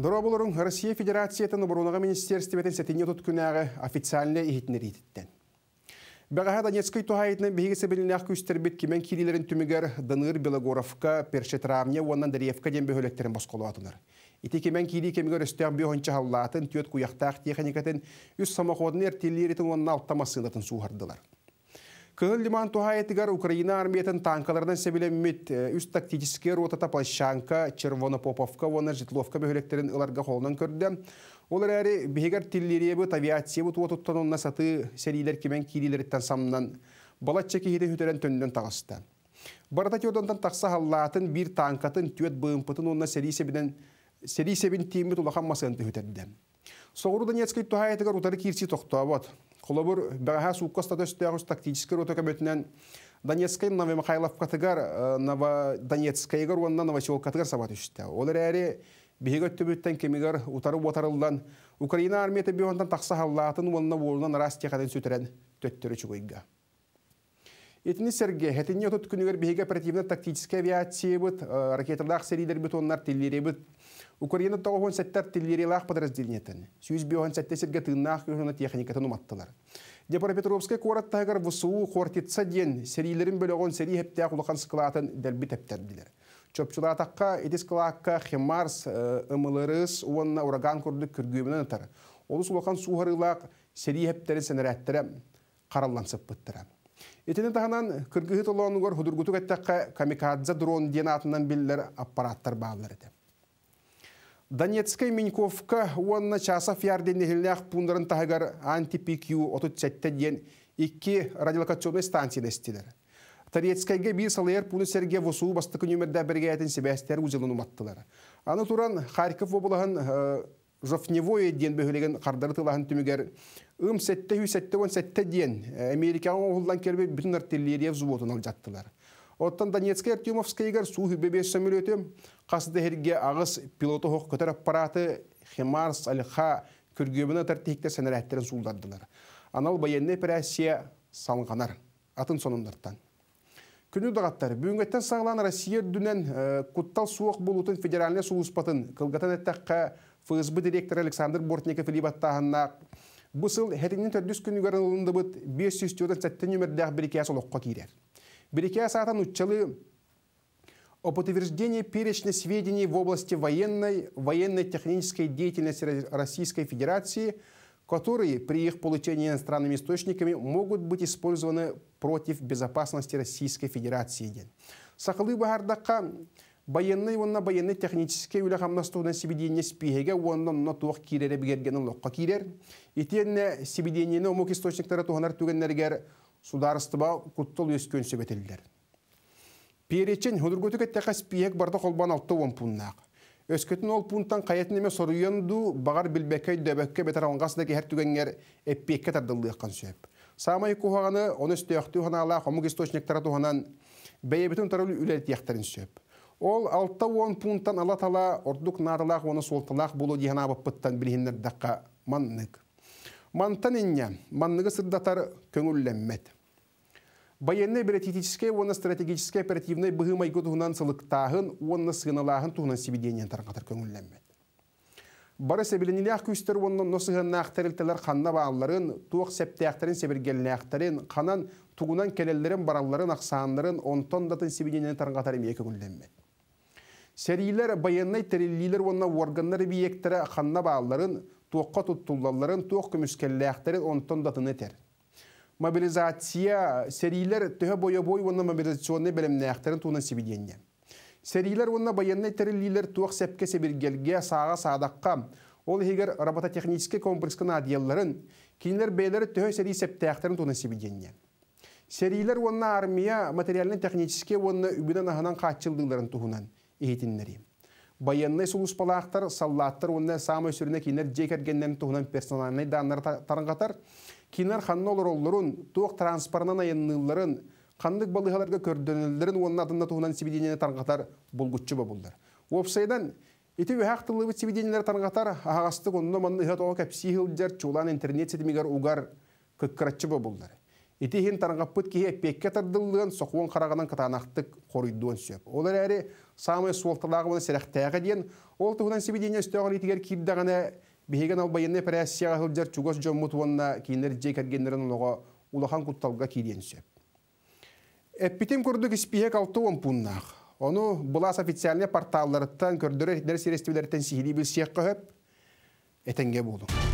Дұра болырың Россия Федерациятын оборонаға министерстветін сәтіне тұт күнәғы официальны ехетінер етіттен. Бәғаға Донецкай тұхайетіні бейгесі біліне ақ көстербет кемен келелерін түмігер Дынғыр Белогоровка, Першетрамне, оннан Дәревка ден бөхөлектерін басқолу атыныр. Ити кемен кейді кемігер үстіғ бүйонча халлатын, түйет күйақтақ техникатын, үс самоходын түн оннан алттамасынатын суғардылар. Кыл лиман Украина армиятын танкалардан мит үст э, тактический ротата Плащанка, Червона Поповка, вона Житловка бөхөлектерін ыларға қолынан көрді. Олар әрі бұт авиация авиациябы туатуттан онна саты сәрилер кемен кейдилеріттен самынан балатча кейді хүтерен төнінен тағысты. Барата теордандан тақса халлатын бір танкатын түйет бұымпытын онна сәрі себін тимет улахан Соғырудан ецкей тұхай етігер ұтары кирси тоқтуа бот. Қолыбыр бағаға суққа статөстіяғыз тактическер өтік өметінен Донецкай Новый Михайлов катыгар, э, Нова Донецкай гар, онна Новосел катыгар сабат үшті. Олар әрі өтті бөттен кемігер ұтары отарылдан, Украина армияты бейондан тақса халлатын онна орынан растияқаден сөтірен төттірі чүгойға. Итини серге, хэтинни отут күнігер бейге оперативна тактическая авиация бұд, э, ракетардақ серидер бұд, он тілдері бұд. Украина тоғын сәттер тілдері лақ подразделенетін. Сүйіз бейоған сәтте серге тыңнақ күнігіна техникатын ұматтылар. Днепропетровская қораттағыр вұсуы қортетса ден серилерін бөліғын сәрі хепте құлақан сықылатын дәлбі тәптерділер. Чөпчілатаққа, химарс, Хемарс, Ымылырыс, э, уанна ураган көрді күргөмінен ұтар. Олыс ұлақан суғарылақ сәрі хептерін сәнәрәттірі қараллансып бұттырам. Итини тағынан күргігі толуануғар худургуту әттәққа камикадзе дрон ден атынан аппараттар бағылар еді. Донецкай Миньковка уонна часов ярден нехілнәқ пундарын тағығар анти-ПК отут сәтті ден екі радиолокационный станция дестілер. Тарецкайге бир салыяр пуны серге вусу бастыкы нөмірді бірге әтін себәстер узелын Аны туран Харьков облағын э, жофневое ден бөһүлеген қардары тылаһын түмегер ым сетте хүү сетте он сетте диен э, америкаға оғылдан кербе бүтін артиллерия взводын алжаттылар жаттылар оттан донецкая артемовскаягер су хүбебе самолеты қасыда херге ағыс пилоты хоқ көтер аппараты химарс алиха күргөбүнө тартихиктер сәнәрәттерін суулдардылар анал военный операция салынғанар атын сонундартан күнү дагаттар бүгүнгөттен саглан россия дүнен э, куттал Суок, булутун федеральный сууспатын кылгатан эттакка ФСБ директор Александр Бортников илибаттаһыннаах бысыл хэтинин төрдүс күнүгөр ылындыбыт бес жүз тюдан сәттен үмердәах бирикия солокко киирер бирикия саатан уччалы о подтверждении перечня сведений в области военной, военно-технической деятельности Российской Федерации, которые при их получении иностранными источниками могут быть использованы против безопасности Российской Федерации. Сахалы Бахардакка Байынны онна байынны техническе үлі қамнастығынан сибеденіне спиеге онна на туық кирере бігергенін лоққа кирер. Итенне сибеденіне омок источниктары туғанар түгенлергер сударыстыба құттыл өскөн сөбетелдер. Перечен хүдіргөтігі тәқәс пиек барда қолбан алты он пуннақ. Өскөтін ол пунттан қайетін еме соруенду бағар білбеккей дөбекке бетар аңғасыдегі әр түгенгер әппекке тардылдыққан сөп. Самай кухағаны он үсті өқті ғана алақ, омық источниктары туғанан бәйебетін тарылы үләлі тияқтарын Ол алта он пунктан тала ордук наралах оны солталах болу дегена баппыттан билгендер даққа маннык. Мантан инне, манныгы сырдатар көңілләммет. Баянны бюрократическе, оны стратегическе оперативный бұғы майгы тұғынан сылықтағын, оны сыналағын тұғынан сибеденен тарқатар көңілләммет. Бары сәбіленілі күстер оның носығын ақтарылтылар қанна бағаларын, туық сәпті ақтарын сәбіргелін ақтарын, қанан туғынан келелерін бараларын ақсаңларын, онтон датын сибеденен тарқатар екі күнләммет. Серийлер байыннай тәрелилер онна органнар биектері қанна бағаларын, тоққа тұттулаларын, тоқ күміскәлләқтерін онтон датыны етер. Мобилизация серийлер төһө бойы бой онна мобилизационный білімнәқтерін туынан сибеденне. Сәрилер онна байыннай тәрелилер тоқ сәпке сәбіргелге, саға садаққа, ол егер робототехнический комплекскен адияларын, кейінлер бейлері төһө сәрей сәптәқтерін туына сибеденне. Серийлер онна армия материалның технический онна үбінен ағынан қатчылдыларын туғынан ехетиннери. Баянны сулуспалақтар, саллаттар онна самы сүріне кинер жекергеннен туғынан персоналны даннар тарангатар Кинер ханны олар олларын, туық транспарнан айынныларын, қандық балығаларға көрдөнілдерін оның адында туғынан сибеденені тарынғатар болғытшы бо болдар. Опсайдан, Ити вехах тылыбы сибеденелер тарангатар ағастық онно манны ұйат оға кәпсихилдер, чулан интернет сетимигер угар көккаратчы бо болдар. Итиһин тарангаппыт киһи пекке тардыллыгын сохуон қарағынан катанахтык хоруйдуон сөп. Олар әрі самый суолталағы болы сәрәқтәғі дейін, ол тұғынан себеденен үстеғыр етігер кирдағына бейген албайынны пәрәссияға хылжар чугас жоммут вонна кейінер джей кәргендерін оға улахан кутталға кейден сөп. Эппитим көрдік іспиек алты он пуннақ. Оны бұлас официальный порталларыттан көрдірі дәрс ерестілерден сихили білсек қығып, әтенге болдық.